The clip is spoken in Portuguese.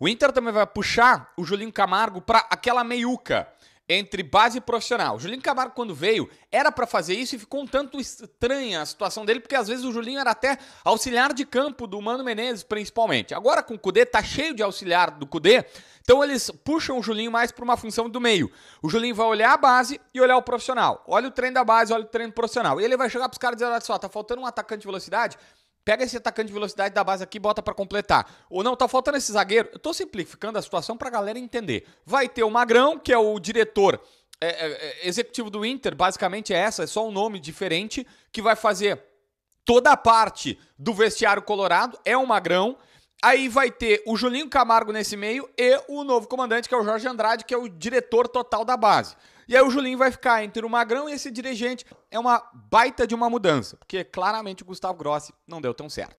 O Inter também vai puxar o Julinho Camargo para aquela meiuca entre base e profissional. O Julinho Camargo, quando veio, era para fazer isso e ficou um tanto estranha a situação dele, porque às vezes o Julinho era até auxiliar de campo do Mano Menezes, principalmente. Agora com o Cudê, tá cheio de auxiliar do Cudê, então eles puxam o Julinho mais para uma função do meio. O Julinho vai olhar a base e olhar o profissional. Olha o treino da base, olha o treino profissional. E ele vai chegar para os caras e dizer, olha só, tá faltando um atacante de velocidade, Pega esse atacante de velocidade da base aqui e bota para completar. Ou não, tá faltando esse zagueiro. Eu tô simplificando a situação pra galera entender. Vai ter o Magrão, que é o diretor é, é, é executivo do Inter, basicamente é essa, é só um nome diferente, que vai fazer toda a parte do vestiário colorado, é o Magrão. Aí vai ter o Julinho Camargo nesse meio e o novo comandante, que é o Jorge Andrade, que é o diretor total da base. E aí o Julinho vai ficar entre o Magrão e esse dirigente. É uma baita de uma mudança, porque claramente o Gustavo Grossi não deu tão certo.